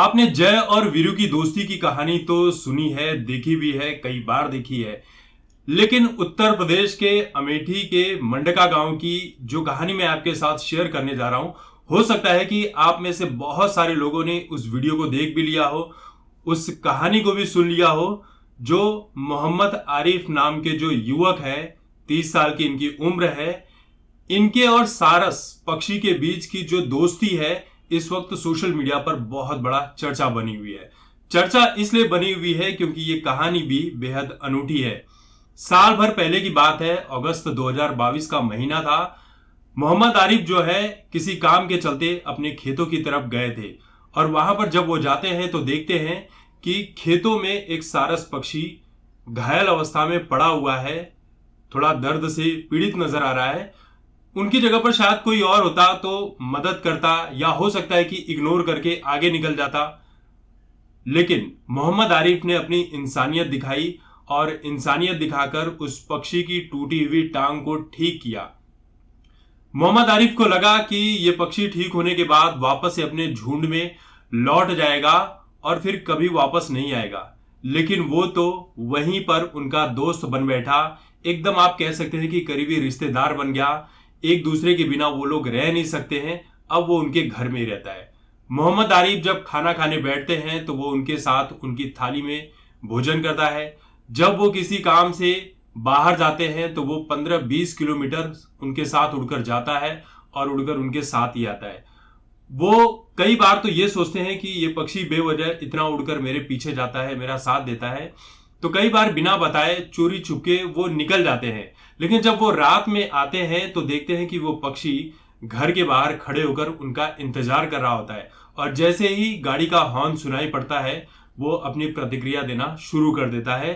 आपने जय और वीरू की दोस्ती की कहानी तो सुनी है देखी भी है कई बार देखी है लेकिन उत्तर प्रदेश के अमेठी के मंडका गांव की जो कहानी मैं आपके साथ शेयर करने जा रहा हूं हो सकता है कि आप में से बहुत सारे लोगों ने उस वीडियो को देख भी लिया हो उस कहानी को भी सुन लिया हो जो मोहम्मद आरिफ नाम के जो युवक है तीस साल की इनकी उम्र है इनके और सारस पक्षी के बीच की जो दोस्ती है इस वक्त सोशल मीडिया पर बहुत बड़ा चर्चा बनी हुई है चर्चा इसलिए बनी हुई है क्योंकि ये कहानी भी बेहद अनूठी है साल भर पहले की बात है अगस्त 2022 का महीना था मोहम्मद आरिफ जो है किसी काम के चलते अपने खेतों की तरफ गए थे और वहां पर जब वो जाते हैं तो देखते हैं कि खेतों में एक सारस पक्षी घायल अवस्था में पड़ा हुआ है थोड़ा दर्द से पीड़ित नजर आ रहा है उनकी जगह पर शायद कोई और होता तो मदद करता या हो सकता है कि इग्नोर करके आगे निकल जाता लेकिन मोहम्मद आरिफ ने अपनी इंसानियत दिखाई और इंसानियत दिखाकर उस पक्षी की टूटी हुई टांग को ठीक किया मोहम्मद आरिफ को लगा कि यह पक्षी ठीक होने के बाद वापस से अपने झुंड में लौट जाएगा और फिर कभी वापस नहीं आएगा लेकिन वो तो वहीं पर उनका दोस्त बन बैठा एकदम आप कह सकते हैं कि करीबी रिश्तेदार बन गया एक दूसरे के बिना वो लोग रह नहीं सकते हैं अब वो उनके घर में ही रहता है मोहम्मद आरिफ जब खाना खाने बैठते हैं तो वो उनके साथ उनकी थाली में भोजन करता है जब वो किसी काम से बाहर जाते हैं तो वो 15-20 किलोमीटर उनके साथ उड़कर जाता है और उड़कर उनके साथ ही आता है वो कई बार तो ये सोचते हैं कि ये पक्षी बेवजह इतना उड़कर मेरे पीछे जाता है मेरा साथ देता है तो कई बार बिना बताए चोरी चुपके वो निकल जाते हैं लेकिन जब वो रात में आते हैं तो देखते हैं कि वो पक्षी घर के बाहर खड़े होकर उनका इंतजार कर रहा होता है और जैसे ही गाड़ी का हॉर्न सुनाई पड़ता है वो अपनी प्रतिक्रिया देना शुरू कर देता है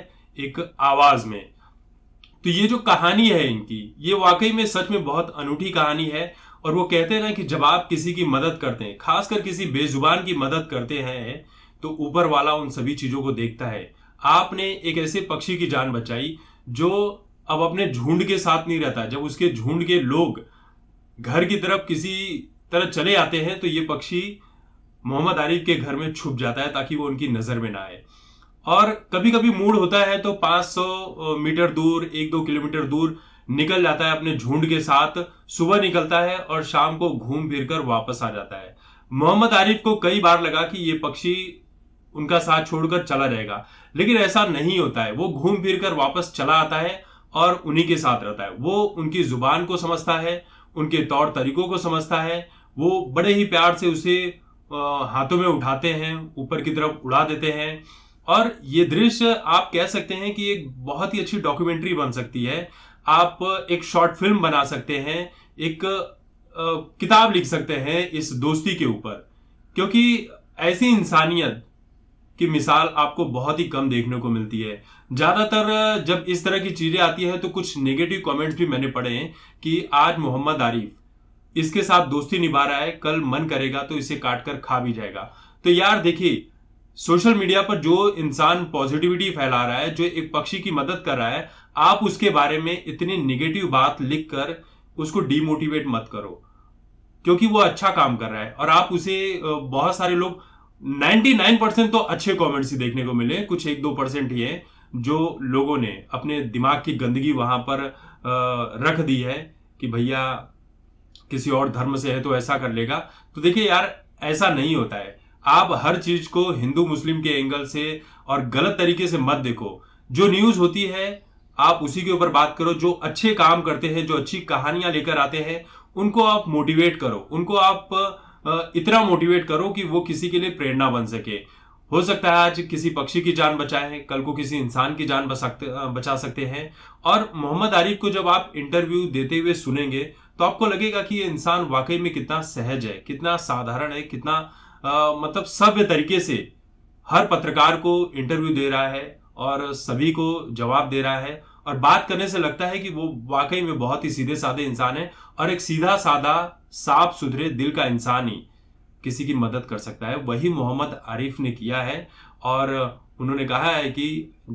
एक आवाज में तो ये जो कहानी है इनकी ये वाकई में सच में बहुत अनूठी कहानी है और वो कहते हैं ना कि जब आप किसी की मदद करते हैं खासकर किसी बेजुबान की मदद करते हैं तो ऊपर वाला उन सभी चीजों को देखता है आपने एक ऐसे पक्षी की जान बचाई जो अब अपने झुंड के साथ नहीं रहता जब उसके झुंड के लोग घर की तरफ किसी तरह चले आते हैं तो ये पक्षी मोहम्मद आरिफ के घर में छुप जाता है ताकि वो उनकी नजर में ना आए और कभी कभी मूड होता है तो 500 मीटर दूर एक दो किलोमीटर दूर निकल जाता है अपने झुंड के साथ सुबह निकलता है और शाम को घूम फिर कर वापस आ जाता है मोहम्मद आरिफ को कई बार लगा कि ये पक्षी उनका साथ छोड़कर चला जाएगा लेकिन ऐसा नहीं होता है वो घूम फिर कर वापस चला आता है और उन्हीं के साथ रहता है वो उनकी जुबान को समझता है उनके तौर तरीकों को समझता है वो बड़े ही प्यार से उसे हाथों में उठाते हैं ऊपर की तरफ उड़ा देते हैं और ये दृश्य आप कह सकते हैं कि एक बहुत ही अच्छी डॉक्यूमेंट्री बन सकती है आप एक शॉर्ट फिल्म बना सकते हैं एक किताब लिख सकते हैं इस दोस्ती के ऊपर क्योंकि ऐसी इंसानियत की मिसाल आपको बहुत ही कम देखने को मिलती है ज़्यादातर जब इस तरह की चीज़ें आती है तो कुछ नेगेटिव कमेंट्स भी मैंने पढ़े हैं कि आज मोहम्मद आरिफ इसके साथ दोस्ती निभा रहा है कल मन करेगा तो इसे काट कर खा भी जाएगा तो यार देखिए सोशल मीडिया पर जो इंसान पॉजिटिविटी फैला रहा है जो एक पक्षी की मदद कर रहा है आप उसके बारे में इतनी निगेटिव बात लिख कर उसको डीमोटिवेट मत करो क्योंकि वो अच्छा काम कर रहा है और आप उसे बहुत सारे लोग 99 परसेंट तो अच्छे कमेंट्स ही देखने को मिले कुछ एक दो परसेंट ही है जो लोगों ने अपने दिमाग की गंदगी वहां पर रख दी है कि भैया किसी और धर्म से है तो ऐसा कर लेगा तो देखिए यार ऐसा नहीं होता है आप हर चीज को हिंदू मुस्लिम के एंगल से और गलत तरीके से मत देखो जो न्यूज होती है आप उसी के ऊपर बात करो जो अच्छे काम करते हैं जो अच्छी कहानियां लेकर आते हैं उनको आप मोटिवेट करो उनको आप इतना मोटिवेट करो कि वो किसी के लिए प्रेरणा बन सके हो सकता है आज किसी पक्षी की जान बचाए कल को किसी इंसान की जान बसाकते बचा सकते हैं और मोहम्मद आरिफ को जब आप इंटरव्यू देते हुए सुनेंगे तो आपको लगेगा कि ये इंसान वाकई में कितना सहज है कितना साधारण है कितना आ, मतलब सभ्य तरीके से हर पत्रकार को इंटरव्यू दे रहा है और सभी को जवाब दे रहा है और बात करने से लगता है कि वो वाकई में बहुत ही सीधे साधे इंसान है और एक सीधा साधा साफ सुधरे दिल का इंसान ही किसी की मदद कर सकता है वही मोहम्मद आरिफ ने किया है और उन्होंने कहा है कि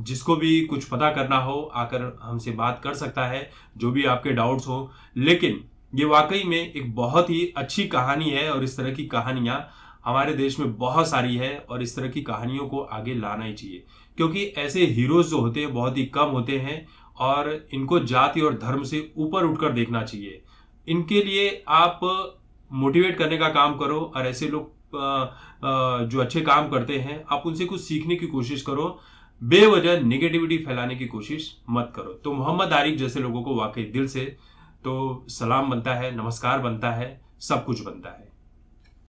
जिसको भी कुछ पता करना हो आकर हमसे बात कर सकता है जो भी आपके डाउट्स हो लेकिन ये वाकई में एक बहुत ही अच्छी कहानी है और इस तरह की कहानियां हमारे देश में बहुत सारी है और इस तरह की कहानियों को आगे लाना ही चाहिए क्योंकि ऐसे हीरोज जो होते हैं बहुत ही कम होते हैं और इनको जाति और धर्म से ऊपर उठकर देखना चाहिए इनके लिए आप मोटिवेट करने का काम करो और ऐसे लोग जो अच्छे काम करते हैं आप उनसे कुछ सीखने की कोशिश करो बेवजह निगेटिविटी फैलाने की कोशिश मत करो तो मोहम्मद आरिफ जैसे लोगों को वाकई दिल से तो सलाम बनता है नमस्कार बनता है सब कुछ बनता है